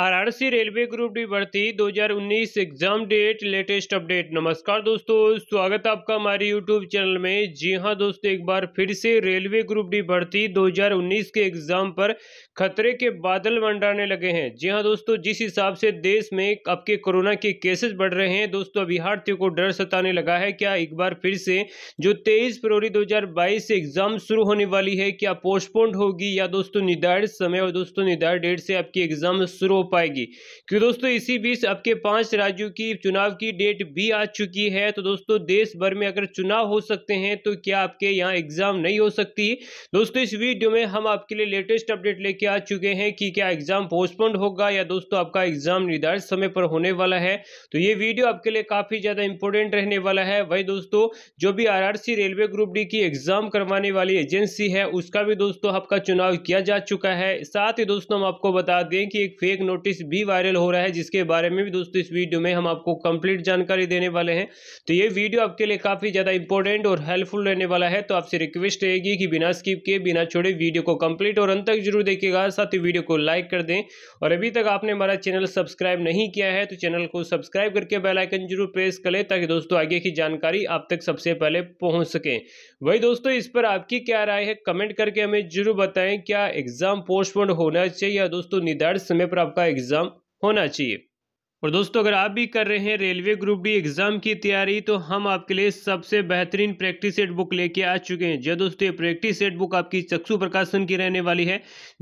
RRC railway group D भर्ती 2019 exam date latest update नमस्कार दोस्तों स्वागत आपका हमारे यूट्यूब चैनल में जी हां दोस्तों एक बार फिर से रेलवे ग्रुप डी भर्ती 2019 के एग्जाम पर खतरे के बादल मंडराने लगे हैं जी हां दोस्तों जिस हिसाब से देश में आपके कोरोना के केसेस बढ़ रहे हैं दोस्तों अभ्यार्थियों को डर सताने लगा है क्या एक बार फिर से जो तेईस फरवरी दो से एग्जाम शुरू होने वाली है क्या पोस्टपोन्ड होगी या दोस्तों निर्धारित समय और दोस्तों निर्धारित डेट से आपकी एग्जाम शुरू पाएगी क्यों दोस्तों इसी बीच अब के पांच राज्यों की चुनाव की डेट भी आ चुकी है तो दोस्तों देश भर में अगर चुनाव हो सकते हैं तो क्या आपके यहाँ एग्जाम नहीं हो सकती दोस्तों इस वीडियो में हम आपके लिए लेटेस्ट अपडेट लेके आ चुके हैं कि क्या एग्जाम पोस्टपोन होगा या दोस्तों आपका एग्जाम निर्धारित समय पर होने वाला है तो ये वीडियो आपके लिए काफी ज्यादा इंपॉर्टेंट रहने वाला है वही दोस्तों जो भी आर रेलवे ग्रुप डी की एग्जाम करवाने वाली एजेंसी है उसका भी दोस्तों आपका चुनाव किया जा चुका है साथ ही दोस्तों हम आपको बता दें कि एक फेक नोट नोटिस भी वायरल हो रहा है जिसके बारे में भी दोस्तों इस वीडियो में हम आपको कंप्लीट जानकारी देने वाले हैं तो ये वीडियो आपके लिए काफ़ी ज़्यादा इंपॉर्टेंट और हेल्पफुल रहने वाला है तो आपसे रिक्वेस्ट रहेगी कि बिना स्किप के बिना छोड़े वीडियो को कंप्लीट और अंत तक जरूर देखिएगा साथ ही वीडियो को लाइक कर दें और अभी तक आपने हमारा चैनल सब्सक्राइब नहीं किया है तो चैनल को सब्सक्राइब करके बेलाइकन जरूर प्रेस करें ताकि दोस्तों आगे की जानकारी आप तक सबसे पहले पहुँच सकें वही दोस्तों इस पर आपकी क्या राय है कमेंट करके हमें जरूर बताएं क्या एग्जाम पोस्टपोन होना चाहिए दोस्तों निर्धारित समय पर आपका एग्ज़ाम होना चाहिए और दोस्तों अगर आप भी कर रहे हैं रेलवे ग्रुप डी एग्ज़ाम की तैयारी तो हम आपके लिए सबसे बेहतरीन प्रैक्टिस सेट बुक लेके आ चुके हैं जो हाँ दोस्तों ये प्रैक्टिस सेट बुक आपकी चक्षु प्रकाशन की रहने वाली है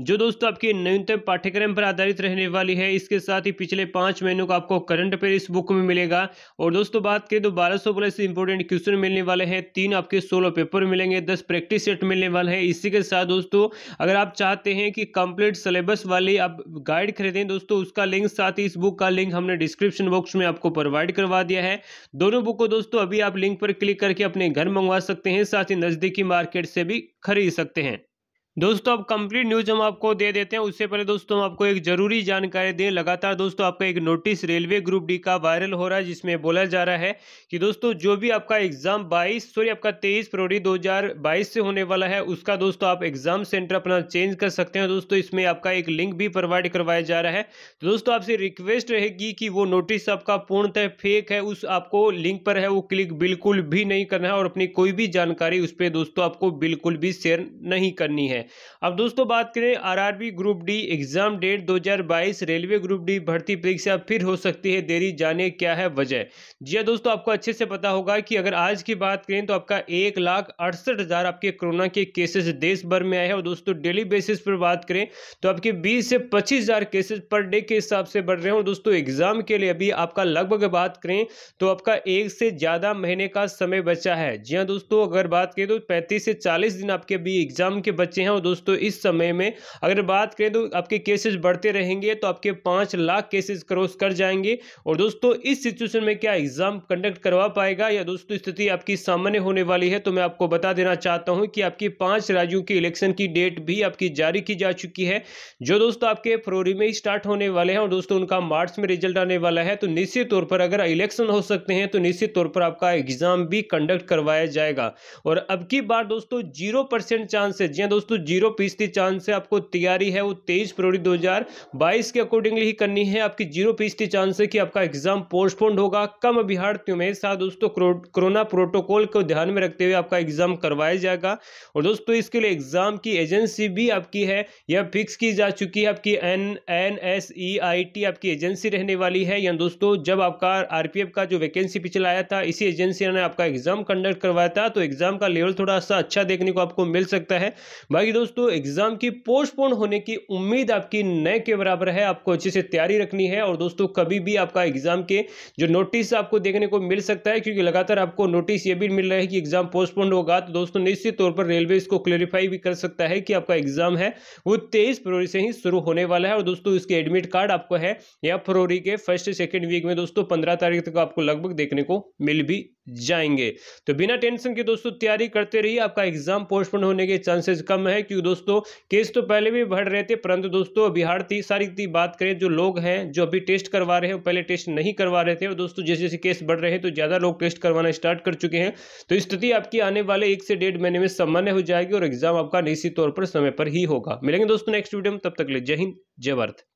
जो दोस्तों आपके न्यूनतम पाठ्यक्रम पर आधारित रहने वाली है इसके साथ ही पिछले पाँच महीनों का आपको करंट अफेयर इस बुक में मिलेगा और दोस्तों बात करें तो बारह सौ प्लस इंपॉर्टेंट क्वेश्चन मिलने वाले हैं तीन आपके सोलह पेपर मिलेंगे दस प्रैक्टिस सेट मिलने वाले हैं इसी के साथ दोस्तों अगर आप चाहते हैं कि कंप्लीट सिलेबस वाली आप गाइड खरीदें दोस्तों उसका लिंक साथ ही इस बुक का लिंक हम हमने डिस्क्रिप्शन बॉक्स में आपको प्रोवाइड करवा दिया है दोनों बुक को दोस्तों अभी आप लिंक पर क्लिक करके अपने घर मंगवा सकते हैं साथ ही नज़दीकी मार्केट से भी खरीद सकते हैं दोस्तों अब कंप्लीट न्यूज हम आपको दे देते हैं उससे पहले दोस्तों हम आपको एक जरूरी जानकारी दें लगातार दोस्तों आपका एक नोटिस रेलवे ग्रुप डी का वायरल हो रहा है जिसमें बोला जा रहा है कि दोस्तों जो भी आपका एग्जाम 22 सॉरी आपका 23 फरवरी 2022 से होने वाला है उसका दोस्तों आप एग्जाम सेंटर अपना चेंज कर सकते हैं दोस्तों इसमें आपका एक लिंक भी प्रोवाइड करवाया जा रहा है तो दोस्तों आपसे रिक्वेस्ट रहेगी कि वो नोटिस आपका पूर्णतः फेक है उस आपको लिंक पर है वो क्लिक बिल्कुल भी नहीं करना है और अपनी कोई भी जानकारी उस पर दोस्तों आपको बिल्कुल भी शेयर नहीं करनी है अब दोस्तों बात करें RRB group D exam date 2022 railway group D भर्ती परीक्षा फिर हो सकती है देरी जाने क्या है वजह जी हाँ दोस्तों आपको अच्छे से पता होगा कि अगर आज की बात करें तो आपका एक लाख अड़सठ हज़ार आपके कोरोना के केसेस देश भर में आए हैं और दोस्तों डेली बेसिस पर बात करें तो आपके बीस से पच्चीस हज़ार केसेस पर डे के हिसाब से बढ़ रहे हैं और दोस्तों एग्जाम के लिए अभी आपका लगभग बात करें तो आपका एक से ज़्यादा महीने का समय बचा है जी हाँ दोस्तों अगर बात करें तो पैंतीस से चालीस दिन आपके अभी एग्जाम के बच्चे हैं हूँ दोस्तों इस समय में अगर बात करें तो आपके केसेस बढ़ते रहेंगे तो आपके पाँच लाख केसेस क्रॉस कर जाएंगे और दोस्तों इस सिचुएशन में क्या एग्ज़ाम कंडक्ट करवा पाएगा या दोस्तों स्थिति आपकी सामान्य होने वाली है तो मैं आपको बता देना चाहता हूँ कि आपकी पाँच राज्यों की इलेक्शन की डेट भी आपकी जारी की जा चुकी है जो दोस्तों आपके फरवरी में स्टार्ट होने वाले हैं और दोस्तों उनका मार्च में रिजल्ट आने वाला है तो निश्चित तौर पर अगर इलेक्शन हो सकते हैं तो निश्चित तौर पर आपका एग्जाम भी कंडक्ट करवाया जाएगा और अब की बार दोस्तों जीरो परसेंट चांस है जी हाँ दोस्तों जीरो फीसदी चांस से आपको तैयारी है वो तेईस फरवरी 2022 के अकॉर्डिंगली ही करनी है आपकी जीरो फीसदी चांस है कि आपका एग्जाम पोस्टपोन्ड होगा कम अभ्यार्थियों में साथ दोस्तों कोरोना प्रोटोकॉल को ध्यान में रखते हुए आपका एग्जाम करवाया जाएगा और दोस्तों इसके लिए एग्जाम की एजेंसी भी आपकी है यह फिक्स की जा चुकी है आपकी N N S E I T आपकी एजेंसी रहने वाली है या दोस्तों जब आपका आरपीएफ का जो वैकेंसी पिछला आया था इसी एजेंसी ने आपका एग्जाम कंडक्ट करवाया था तो एग्जाम का लेवल थोड़ा सा अच्छा देखने को आपको मिल सकता है बाकी दोस्तों एग्जाम की पोस्टपोन होने की उम्मीद आपकी नए के बराबर है आपको अच्छे से तैयारी रखनी है और दोस्तों कभी भी आपका एग्जाम के जो नोटिस आपको देखने को मिल सकता है क्योंकि लगातार आपको नोटिस ये भी मिल रहा है कि एग्जाम पोस्टपोन होगा तो दोस्तों निश्चित तौर पर रेलवे इसको क्लेरिफाई भी कर सकता है कि आपका एग्जाम है वो तेईस फरवरी से ही शुरू होने वाला है और दोस्तों इसके एडमिट कार्ड आपको है या फरवरी के फर्स्ट सेकेंड वीक में दोस्तों पंद्रह तारीख तक आपको लगभग देखने को मिल भी जाएंगे तो बिना टेंशन के दोस्तों तैयारी करते रहिए आपका एग्जाम पोस्टपोन होने के चांसेस कम है क्योंकि दोस्तों केस तो पहले भी बढ़ रहे थे परंतु दोस्तों बिहार तीस सारी की बात करें जो लोग हैं जो अभी टेस्ट करवा रहे हैं पहले टेस्ट नहीं करवा रहे थे और दोस्तों जैसे जैसे केस बढ़ रहे हैं तो ज़्यादा लोग टेस्ट करवाना स्टार्ट कर चुके हैं तो स्थिति आपकी आने वाले एक से डेढ़ महीने में सामान्य हो जाएगी और एग्जाम आपका निश्चित तौर पर समय पर ही होगा मिलेंगे दोस्तों नेक्स्ट वीडियो में तब तक ले जय हिंद जय भारत